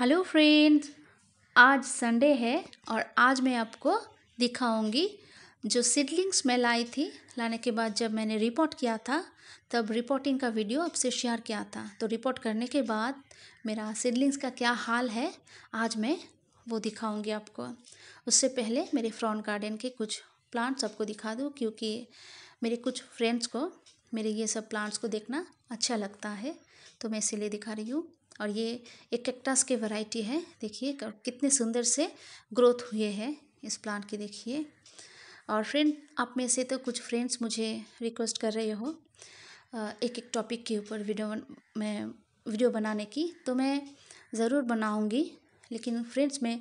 hello friends आज Sunday है और आज मैं आपको दिखाऊंगी जो सीडलिंग्स मैं लाई थी लाने के बाद जब मैंने रिपोर्ट किया था तब रिपोर्टिंग का वीडियो आपसे शेयर किया था तो रिपोर्ट करने के बाद मेरा सीडलिंग्स का क्या हाल है आज मैं वो दिखाऊंगी आपको उससे पहले मेरे फ्रॉन गार्डन के कुछ प्लांट्स आपको दिखा दूँ क्योंकि मेरे कुछ फ्रेंड्स को मेरे ये सब प्लांट्स को देखना अच्छा लगता है तो मैं इसीलिए दिखा रही हूँ और ये एक कैक्टस के वैरायटी है देखिए कितने सुंदर से ग्रोथ हुए हैं इस प्लांट के देखिए और फ्रेंड आप में से तो कुछ फ्रेंड्स मुझे रिक्वेस्ट कर रहे हो एक एक टॉपिक के ऊपर वीडियो मैं वीडियो बनाने की तो मैं ज़रूर बनाऊँगी लेकिन फ्रेंड्स मैं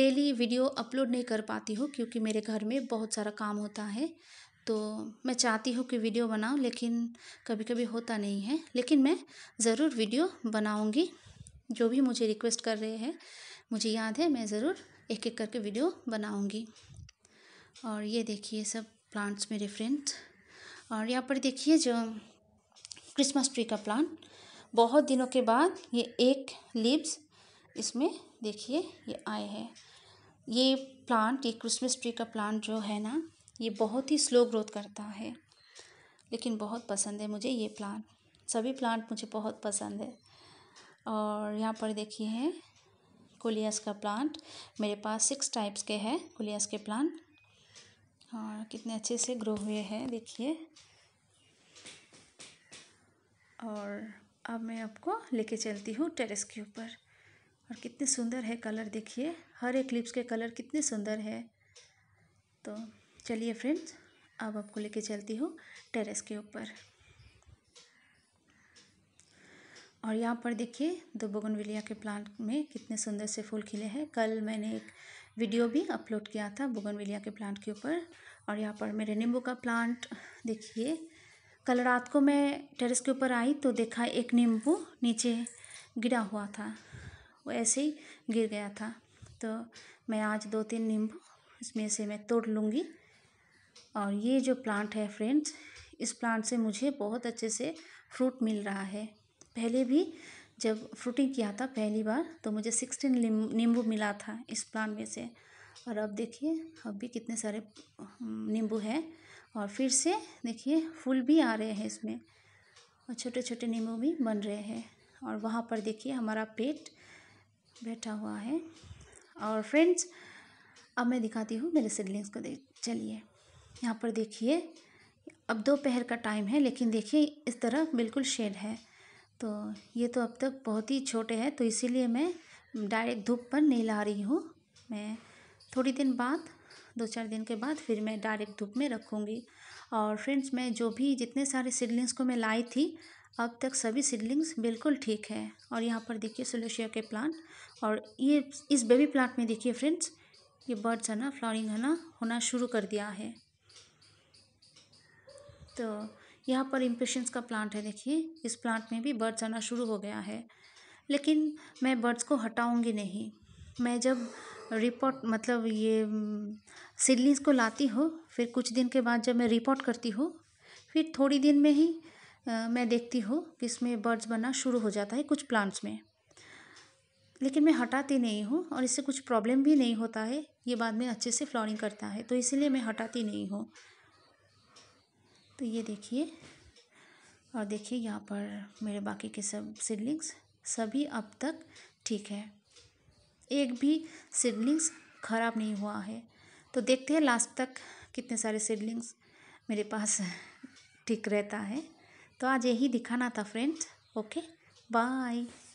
डेली वीडियो अपलोड नहीं कर पाती हूँ क्योंकि मेरे घर में बहुत सारा काम होता है तो मैं चाहती हूँ कि वीडियो बनाऊँ लेकिन कभी कभी होता नहीं है लेकिन मैं ज़रूर वीडियो बनाऊँगी जो भी मुझे रिक्वेस्ट कर रहे हैं मुझे याद है मैं ज़रूर एक एक करके वीडियो बनाऊँगी और ये देखिए सब प्लांट्स मेरे फ्रेंड्स और यहाँ पर देखिए जो क्रिसमस ट्री का प्लांट बहुत दिनों के बाद ये एक लीव्स इसमें देखिए ये आए हैं ये प्लांट ये क्रिसमस ट्री का प्लांट जो है ना ये बहुत ही स्लो ग्रोथ करता है लेकिन बहुत पसंद है मुझे ये प्लांट सभी प्लांट मुझे बहुत पसंद है और यहाँ पर देखिए है कुलियस का प्लांट मेरे पास सिक्स टाइप्स के हैं कुलियस के प्लांट और कितने अच्छे से ग्रो हुए हैं देखिए और अब मैं आपको लेके चलती हूँ टेरेस के ऊपर और कितने सुंदर है कलर देखिए हर एक लिप्स के कलर कितने सुंदर है तो चलिए फ्रेंड्स अब आपको लेके चलती हूँ टेरेस के ऊपर और यहाँ पर देखिए दो बोगनविलिया के प्लांट में कितने सुंदर से फूल खिले हैं कल मैंने एक वीडियो भी अपलोड किया था बोगनविलिया के प्लांट के ऊपर और यहाँ पर मेरे नींबू का प्लांट देखिए कल रात को मैं टेरेस के ऊपर आई तो देखा एक नींबू नीचे गिरा हुआ था वो ऐसे ही गिर गया था तो मैं आज दो तीन नींबू इसमें से मैं तोड़ लूँगी और ये जो प्लांट है फ्रेंड्स इस प्लांट से मुझे बहुत अच्छे से फ्रूट मिल रहा है पहले भी जब फ्रूटिंग किया था पहली बार तो मुझे सिक्सटीन नींबू मिला था इस प्लांट में से और अब देखिए अब भी कितने सारे नींबू है और फिर से देखिए फूल भी आ रहे हैं इसमें और छोटे छोटे नींबू भी बन रहे हैं और वहाँ पर देखिए हमारा पेट बैठा हुआ है और फ्रेंड्स अब मैं दिखाती हूँ मेरे सिडलिंग्स को देख चलिए यहाँ पर देखिए अब दोपहर का टाइम है लेकिन देखिए इस तरह बिल्कुल शेड है तो ये तो अब तक बहुत ही छोटे हैं तो इसीलिए मैं डायरेक्ट धूप पर नहीं ला रही हूँ मैं थोड़ी दिन बाद दो चार दिन के बाद फिर मैं डायरेक्ट धूप में रखूँगी और फ्रेंड्स मैं जो भी जितने सारे सीडलिंग्स को मैं लाई थी अब तक सभी सीडलिंग्स बिल्कुल ठीक है और यहाँ पर देखिए सुलेशिया के प्लांट और ये इस बेबी प्लांट में देखिए फ्रेंड्स ये बर्ड्स है ना फ्लावरिंग है ना होना शुरू कर दिया है तो यहाँ पर इम्पेशंस का प्लांट है देखिए इस प्लांट में भी बर्ड्स आना शुरू हो गया है लेकिन मैं बर्ड्स को हटाऊंगी नहीं मैं जब रिपोर्ट मतलब ये सीडलिंग्स को लाती हूँ फिर कुछ दिन के बाद जब मैं रिपोर्ट करती हूँ फिर थोड़ी दिन में ही आ, मैं देखती हूँ कि इसमें बर्ड्स बनना शुरू हो जाता है कुछ प्लांट्स में लेकिन मैं हटाती नहीं हूँ और इससे कुछ प्रॉब्लम भी नहीं होता है ये बाद में अच्छे से फ्लॉरिंग करता है तो इसीलिए मैं हटाती नहीं हूँ तो ये देखिए और देखिए यहाँ पर मेरे बाकी के सब सिडलिंग्स सभी अब तक ठीक है एक भी सिडलिंग्स ख़राब नहीं हुआ है तो देखते हैं लास्ट तक कितने सारे सिडलिंग्स मेरे पास ठीक रहता है तो आज यही दिखाना था फ्रेंड्स ओके बाय